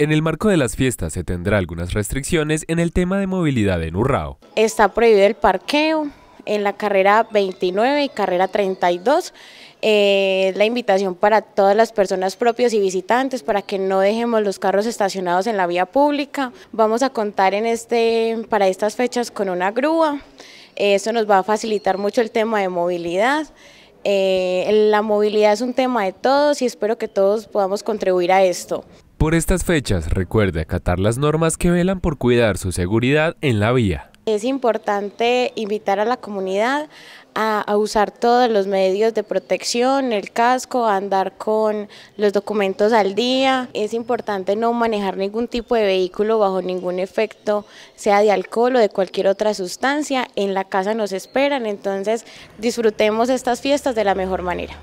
En el marco de las fiestas se tendrá algunas restricciones en el tema de movilidad en Urrao. Está prohibido el parqueo en la carrera 29 y carrera 32. Eh, la invitación para todas las personas propias y visitantes para que no dejemos los carros estacionados en la vía pública. Vamos a contar en este, para estas fechas con una grúa. Eso nos va a facilitar mucho el tema de movilidad. Eh, la movilidad es un tema de todos y espero que todos podamos contribuir a esto. Por estas fechas, recuerde acatar las normas que velan por cuidar su seguridad en la vía. Es importante invitar a la comunidad a, usar todos los medios de protección, el casco, a andar con los documentos al día. Es importante no manejar ningún tipo de vehículo bajo ningún efecto, sea de alcohol o de cualquier otra sustancia. En la casa nos esperan, entonces disfrutemos estas fiestas de la mejor manera.